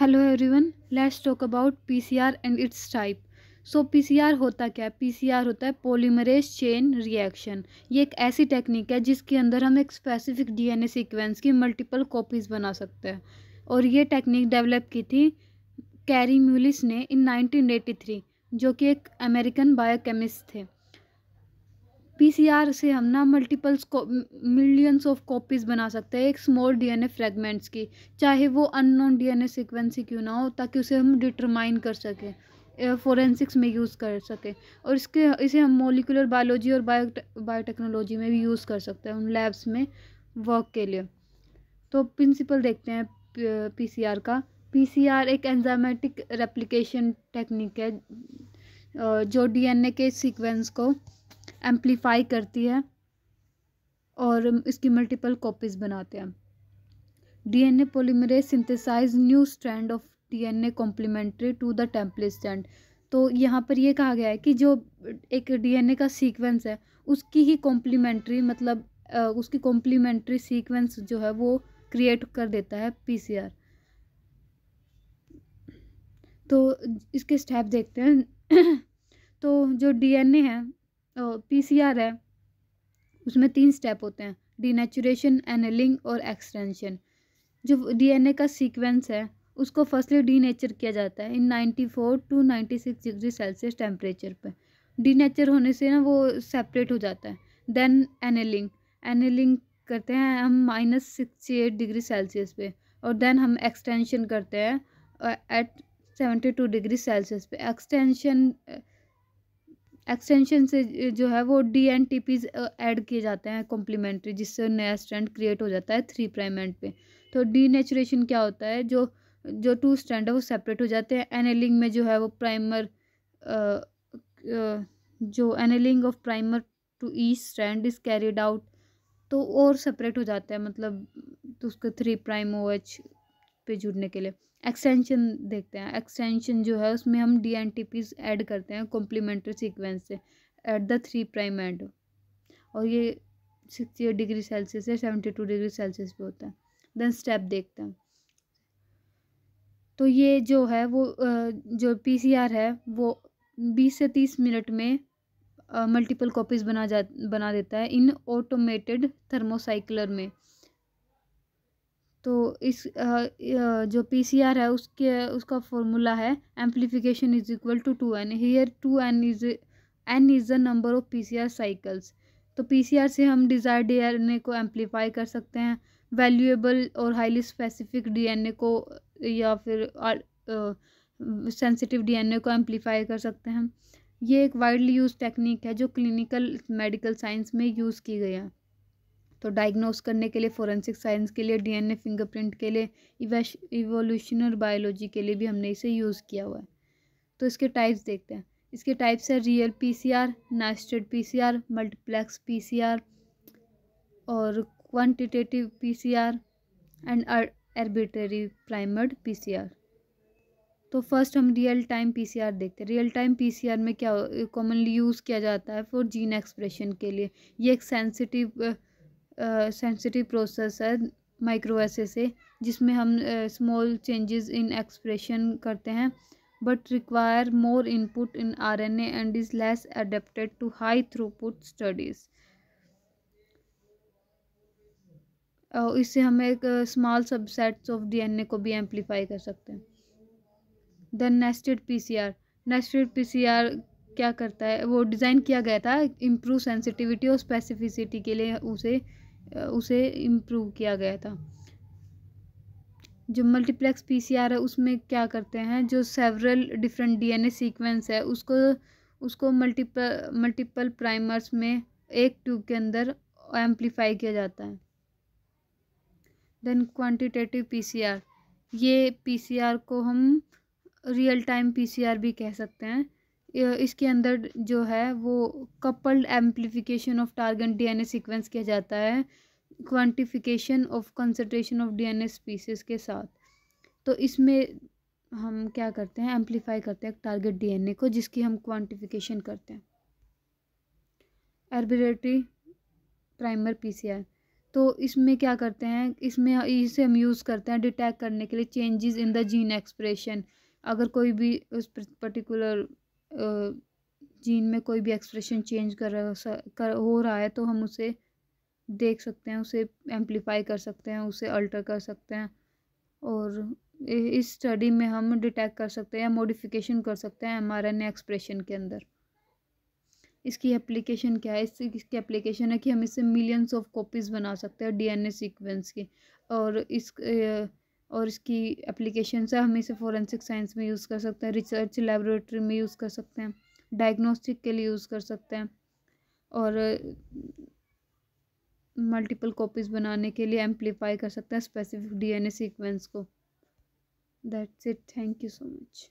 hello everyone let's talk about PCR and its type so PCR होता क्या है PCR होता है पोलीमरेज चेन रिएक्शन ये एक ऐसी टेक्निक है जिसके अंदर हम एक स्पेसिफिक डीएनए सीक्वेंस की मल्टीपल कॉपीज़ बना सकते हैं और ये टेक्निक डेवलप की थी कैरी म्यूलिस ने इन 1983 जो कि एक अमेरिकन बायोकेमिस्ट थे पीसीआर से हम ना मल्टीपल्स मिलियंस ऑफ कॉपीज़ बना सकते हैं एक स्मॉल डीएनए फ्रेगमेंट्स की चाहे वो अननोन डीएनए सीक्वेंस ही क्यों ना हो ताकि उसे हम डिटरमाइन कर सकें फोरेंसिक्स में यूज़ कर सकें और इसके इसे हम मोलिकुलर बायोलॉजी और बायो बायोटेक्नोलॉजी में भी यूज़ कर सकते हैं उन लैब्स में वर्क के लिए तो प्रिंसिपल देखते हैं पी का पी एक एंजाइमेटिक रेप्लीकेशन टेक्निक है जो डीएनए के सीक्वेंस को एम्पलीफाई करती है और इसकी मल्टीपल कॉपीज़ बनाते हैं DNA polymerase synthesize new strand of DNA complementary to the template strand तो यहाँ पर यह कहा गया है कि जो एक डीएनए का सीक्वेंस है उसकी ही कॉम्प्लीमेंट्री मतलब उसकी कॉम्प्लीमेंट्री सीक्वेंस जो है वो क्रिएट कर देता है पीसीआर तो इसके स्टेप देखते हैं तो जो डीएनए है पीसीआर है उसमें तीन स्टेप होते हैं डीनेचुरेशन एनलिंग और एक्सटेंशन जो डीएनए का सीक्वेंस है उसको फर्स्टली डीनेचर किया जाता है in ninety four to ninety six degree Celsius temperature पर डीनेचर होने से ना वो सेपरेट हो जाता है देन एनलिंग एनलिंग करते हैं हम minus sixty eight degree Celsius पे और देन हम एक्सटेंशन करते हैं at seventy two degree Celsius पे एक्सटेंशन एक्सटेंशन से जो है वो D N T Ps add किए जाते हैं कॉम्प्लीमेंट्री जिससे नया स्टैंड क्रिएट हो जाता है थ्री प्राइम एंड पे तो डी नेचुरेशन क्या होता है जो जो टू स्टैंड है वो सेपरेट हो जाते हैं एनेलिंग में जो है वो प्राइमर जो एनेलिंग ऑफ प्राइमर टू ई स्टैंड इज़ कैरिड आउट तो और सेपरेट हो जाता है मतलब तो उसके थ्री प्राइम ओ एच पे जुड़ने के लिए एक्सटेंशन देखते हैं एक्सटेंशन जो है उसमें हम D N T Ps add करते हैं कॉम्प्लीमेंट्री सीक्वेंस से at the three prime end और ये सिक्सटी एट डिग्री सेल्सियस से सेवेंटी टू डिग्री सेल्सियस पे होता है देन स्टेप देखते हैं तो ये जो है वो जो पी सी आर है वो बीस से तीस मिनट में मल्टीपल कॉपीज़ बना जा बना देता है इन ऑटोमेटेड थर्मोसाइक्लर में तो इस जो पी सी आर है उसके उसका फॉर्मूला है amplification is equal to two N where two N is N is the number of P C R तो पी सी आर से हम डिज़ायर डी ए को एम्पलीफाई कर सकते हैं वैल्यूएबल और highly specific D N A को या फिर सेंसिटिव डी एन ए को एम्पलीफाई कर सकते हैं ये एक वाइडली यूज टेक्निक है जो क्लिनिकल मेडिकल साइंस में यूज़ की गई है तो डायग्नोस करने के लिए फोरेंसिक साइंस के लिए डीएनए फिंगरप्रिंट के लिए इवोल्यूशनर बायोलॉजी के लिए भी हमने इसे यूज़ किया हुआ है तो इसके टाइप्स देखते हैं इसके टाइप्स है real PCR nested PCR multiplex PCR और quantitative PCR and arbitrary primed PCR तो फर्स्ट हम रियल टाइम पीसीआर देखते हैं रियल टाइम पीसीआर में क्या कॉमनली यूज़ किया जाता है फॉर जीन एक्सप्रेशन के लिए ये एक सेंसिटिव सेंसिटिव प्रोसेस है माइक्रो से जिसमें हम स्मॉल चेंजेस इन एक्सप्रेशन करते हैं but require more input in R N and is less adapted to high throughput studies इससे हम एक स्मॉल सबसेट्स ऑफ डीएनए को भी एम्पलीफाई कर सकते हैं the nested PCR nested PCR क्या करता है वो डिज़ाइन किया गया था इम्प्रूव सेंसिटिविटी और स्पेसिफिसिटी के लिए उसे उसे इम्प्रूव किया गया था जो मल्टीप्लेक्स पीसीआर है उसमें क्या करते हैं जो सेवरल डिफरेंट डीएनए सीक्वेंस है उसको उसको मल्टीपल मल्टीपल प्राइमर्स में एक ट्यूब के अंदर एम्पलीफाई किया जाता है देन क्वांटिटेटिव पीसीआर ये पीसीआर को हम रियल टाइम पीसीआर भी कह सकते हैं इसके अंदर जो है वो coupled amplification of target DNA sequence किया जाता है quantification of concentration of DNA species के साथ तो इसमें हम क्या करते हैं एम्पलीफाई करते हैं टारगेट डीएनए को जिसकी हम क्वांटिफिकेशन करते हैं एर्बरेटरी प्राइमर पीसीआर तो इसमें क्या करते हैं इसमें इसे हम यूज़ करते हैं डिटेक्ट करने के लिए changes in the gene expression अगर कोई भी उस पर्टिकुलर जीन में कोई भी एक्सप्रेशन चेंज कर रहा कर हो रहा है तो हम उसे देख सकते हैं उसे एम्पलीफाई कर सकते हैं उसे अल्टर कर सकते हैं और इस स्टडी में हम डिटेक्ट कर सकते हैं या मोडिफिकेशन कर सकते हैं एम आर एन एक्सप्रेशन के अंदर इसकी एप्लीकेशन क्या है इससे इसकी एप्लीकेशन है कि हम इससे मिलियंस ऑफ कॉपीज़ बना सकते हैं डीएनए सीक्वेंस की और इस और इसकी एप्लीकेशन से हम इसे फॉरेंसिक साइंस में यूज़ कर सकते हैं रिसर्च लेबोरेटरी में यूज़ कर सकते हैं डायग्नोस्टिक के लिए यूज़ कर सकते हैं और मल्टीपल कॉपीज़ बनाने के लिए एम्पलीफाई कर सकते हैं स्पेसिफिक डीएनए सीक्वेंस को that's it thank you so much